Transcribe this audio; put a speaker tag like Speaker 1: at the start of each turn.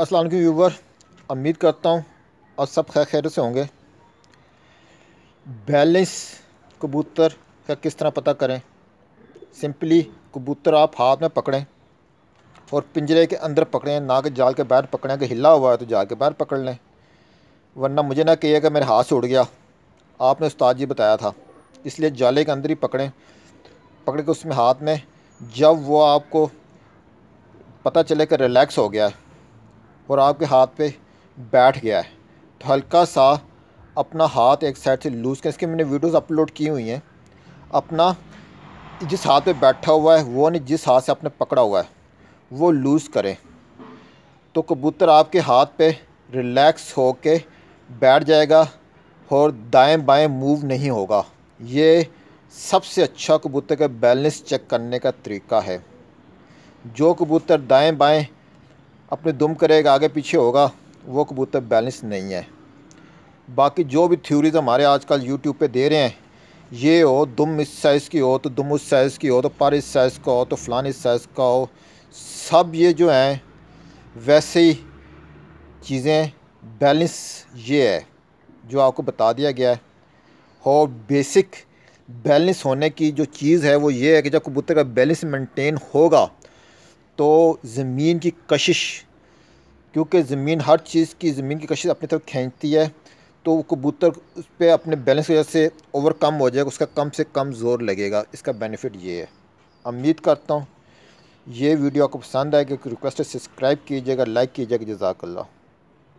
Speaker 1: असलम वालेकुम व्यूवर उम्मीद करता हूँ और सब खैर खैर से होंगे बैलेंस कबूतर का किस तरह पता करें सिंपली कबूतर आप हाथ में पकड़ें और पिंजरे के अंदर पकड़ें ना कि जाल के बाहर पकड़ें अगर हिला हुआ है तो जाल के बाहर पकड़ लें वरना मुझे ना कहिएगा मेरे हाथ से उड़ गया आपने उस्ताद जी बताया था इसलिए जाले के अंदर ही पकड़ें पकड़ के उसमें हाथ में जब वो आपको पता चले कि रिलैक्स हो गया है और आपके हाथ पे बैठ गया है तो हल्का सा अपना हाथ एक साइड से लूज़ कर इसके मैंने वीडियोस अपलोड की हुई हैं अपना जिस हाथ पे बैठा हुआ है वो नहीं जिस हाथ से आपने पकड़ा हुआ है वो लूज़ करें तो कबूतर आपके हाथ पे रिलैक्स हो के बैठ जाएगा और दाएं बाएं मूव नहीं होगा ये सबसे अच्छा कबूतर का बैलेंस चेक करने का तरीका है जो कबूतर दाएं बाएं अपने दुम करेगा आगे पीछे होगा वो कबूतर बैलेंस नहीं है बाकी जो भी थ्योरीज हमारे आजकल यूट्यूब पे दे रहे हैं ये हो दुम इस साइज़ की हो तो दुम उस साइज़ की हो तो पर इस साइज़ का हो तो फ़लान इस साइज़ का हो सब ये जो हैं वैसे ही चीज़ें बैलेंस ये है जो आपको बता दिया गया है और बेसिक बैलेंस होने की जो चीज़ है वो ये है कि जब कबूतर का बैलेंस मेंटेन होगा तो ज़मीन की कशिश क्योंकि ज़मीन हर चीज़ की ज़मीन की कशिश अपनी तरफ खींचती है तो कबूतर उस पर अपने बैलेंस की वजह से ओवरकम हो जाएगा उसका कम से कम ज़ोर लगेगा इसका बेनिफिट ये है उम्मीद करता हूँ ये वीडियो आपको पसंद आएगा रिक्वेस्ट है सब्सक्राइब कीजिएगा लाइक कीजिएगा जजाकल्ला